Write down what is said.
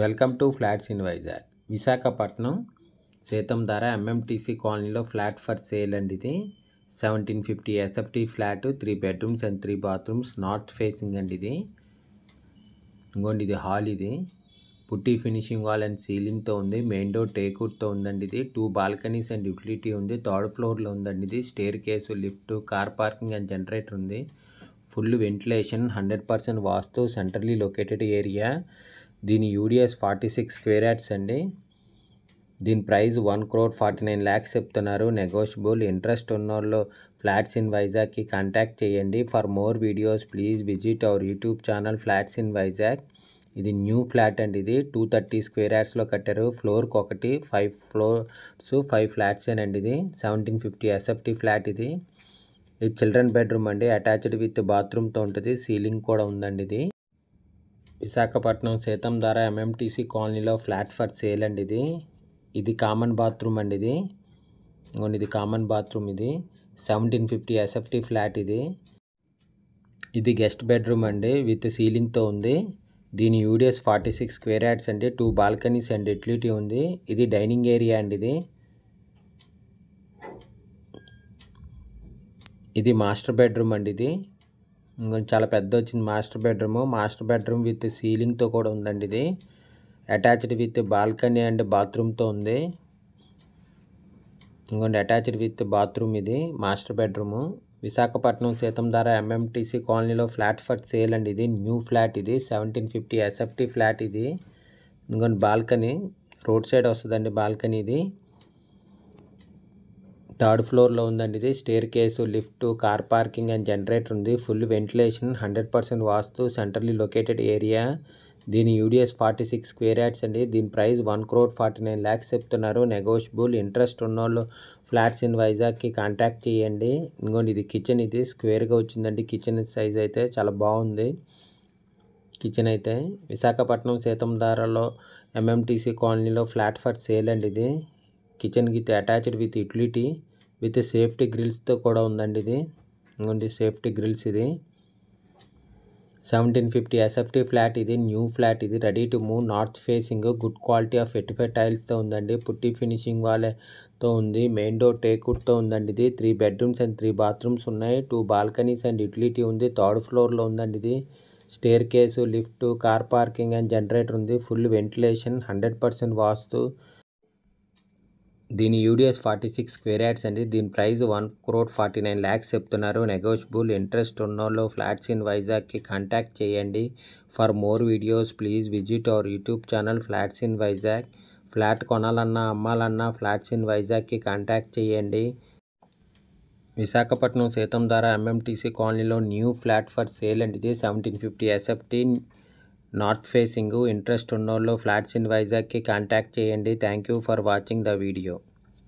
welcome to flats in Vizag Visakhapatnam Seethammadhara MMTC కాలనీలో flat for sale అండి ఇది seventeen fifty SFT flat three bedrooms and three bathrooms north facing అండి ఇది ఇంకోండి ఇది హాల్ ఇది పుట్టి ఫినిషింగ్ వాల్ అండ్ సీలింగ్తో ఉంది మెయిన్ డోర్ టేకుట్తో ఉందండి ఇది టూ బాల్కనీస్ అండ్ యూటిలిటీ ఉంది థర్డ్ ఫ్లోర్లో ఉందండి ఇది staircase lift car parking and generator ఉంది full ventilation hundred percent vastu centrally located area దీని UDS forty six square yards అండి దీని price one crore forty nine lakhs చెప్తున్నారు నెగోషియబుల్ ఇంట్రెస్ట్ వాళ్ళు ఫ్లాట్స్ ఇన్ వైజాగ్కి కాంటాక్ట్ చేయండి for more videos please visit our YouTube channel flats in Vizag ఇది new flat అండి ఇది టూ థర్టీ స్క్వేర్ యార్డ్స్లో కట్టారు ఫ్లోర్కి ఒకటి ఫైవ్ ఫ్లోర్స్ ఫైవ్ ఫ్లాట్స్ అండి ఇది సెవెంటీన్ ఫిఫ్టీ ఎస్ఎఫ్టీ ఫ్లాట్ ఇది ఇది చిల్డ్రన్ బెడ్రూమ్ అండి అటాచ్డ్ విత్ బాత్రూమ్తో ఉంటుంది సీలింగ్ కూడా ఉందండి ఇది విశాఖపట్నం సీతం ధార ఎంఎంటీసీ కాలనీలో ఫ్లాట్ ఫర్ సేల్ అండి ఇది ఇది కామన్ బాత్రూమ్ అండి ఇది ఇది కామన్ బాత్రూమ్ ఇది సెవెంటీన్ ఫిఫ్టీ ఎస్ఎఫ్టీ ఫ్లాట్ ఇది ఇది గెస్ట్ బెడ్రూమ్ అండి విత్ సీలింగ్తో ఉంది దీని UDS forty six square yards అండి టూ బాల్కనీస్ అండ్ యూటిలిటీ ఉంది ఇది డైనింగ్ ఏరియా అండి ఇది ఇది మాస్టర్ బెడ్రూమ్ అండి ఇది చాలా పెద్ద వచ్చింది master bedroom master bedroom with సీలింగ్తో కూడా ఉందండి ఇది అటాచ్డ్ విత్ బాల్కనీ అండ్ బాత్రూమ్తో ఉంది ఇంకోండి అటాచ్డ్ విత్ బాత్రూమ్ ఇది master bedroom Visakhapatnam Seethammadhara MMTC కాలనీలో ఫ్లాట్ ఫర్ సేల్ అండి ఇది న్యూ ఫ్లాట్ ఇది సెవెంటీన్ ఫిఫ్టీ ఎస్ఎఫ్టీ ఫ్లాట్ ఇది ఇంకోండి బాల్కనీ రోడ్ సైడ్ వస్తుందండి బాల్కనీ ఇది థర్డ్ ఫ్లోర్లో ఉందండి ఇది staircase lift car parking and generator ఉంది full ventilation hundred percent vastu centrally located area దీని UDS forty six square yards అండి దీని price one crore forty nine lakhs చెప్తున్నారు నెగోషియబుల్ ఇంట్రెస్ట్ ఉన్నోళ్ళు ఫ్లాట్స్ ఇన్ వైజాగ్కి కాంటాక్ట్ చేయండి ఇంకోండి ఇది కిచెన్ ఇది స్క్వేర్గా వచ్చిందండి కిచెన్ సైజ్ అయితే చాలా బాగుంది కిచెన్ అయితే విశాఖపట్నం సీతంధారలో ఎంఎంటీసీ కాలనీలో ఫ్లాట్ ఫర్ సేల్ అండి ఇది kitchen with attached with utility with safety గ్రిల్స్తో కూడా ఉందండి ఇది ఇంకోటి సేఫ్టీ గ్రిల్స్ ఇది సెవెంటీన్ ఫిఫ్టీ ఎస్ఎఫ్టీ ఫ్లాట్ ఇది న్యూ ఫ్లాట్ ఇది ready to move north facing good quality of eighty five టైల్స్తో ఉందండి పుట్టి ఫినిషింగ్ వాళ్ళతో ఉంది మెయిన్ డోర్ టేక్వుడ్తో ఉందండి ఇది three bedrooms and three bathrooms ఉన్నాయి టూ బాల్కనీస్ అండ్ యుటిలిటీ ఉంది థర్డ్ ఫ్లోర్లో ఉందండి ఇది staircase lift car parking and generator ఉంది full ventilation hundred percent vastu దీని UDS forty six square yards అండి దీని price one crore forty nine lakhs చెప్తున్నారు నెగోషియబుల్ ఇంట్రెస్ట్ ఉన్నోళ్ళు ఫ్లాట్స్ ఇన్ వైజాగ్కి కాంటాక్ట్ చేయండి for more videos please visit our YouTube channel flats in Vizag flat కొనాలన్నా అమ్మాలన్నా ఫ్లాట్స్ ఇన్ వైజాగ్కి కాంటాక్ట్ చేయండి విశాఖపట్నం సీతం ద్వారా ఎంఎంటీసీ కాలనీలో న్యూ ఫ్లాట్ ఫర్ సేల్ అండి ఇది seventeen fifty SFT north facing interest ఉన్నోల్లు ఫ్లాట్స్ ఇన్ వైజాగ్కి కాంటాక్ట్ చేయండి thank you for watching the video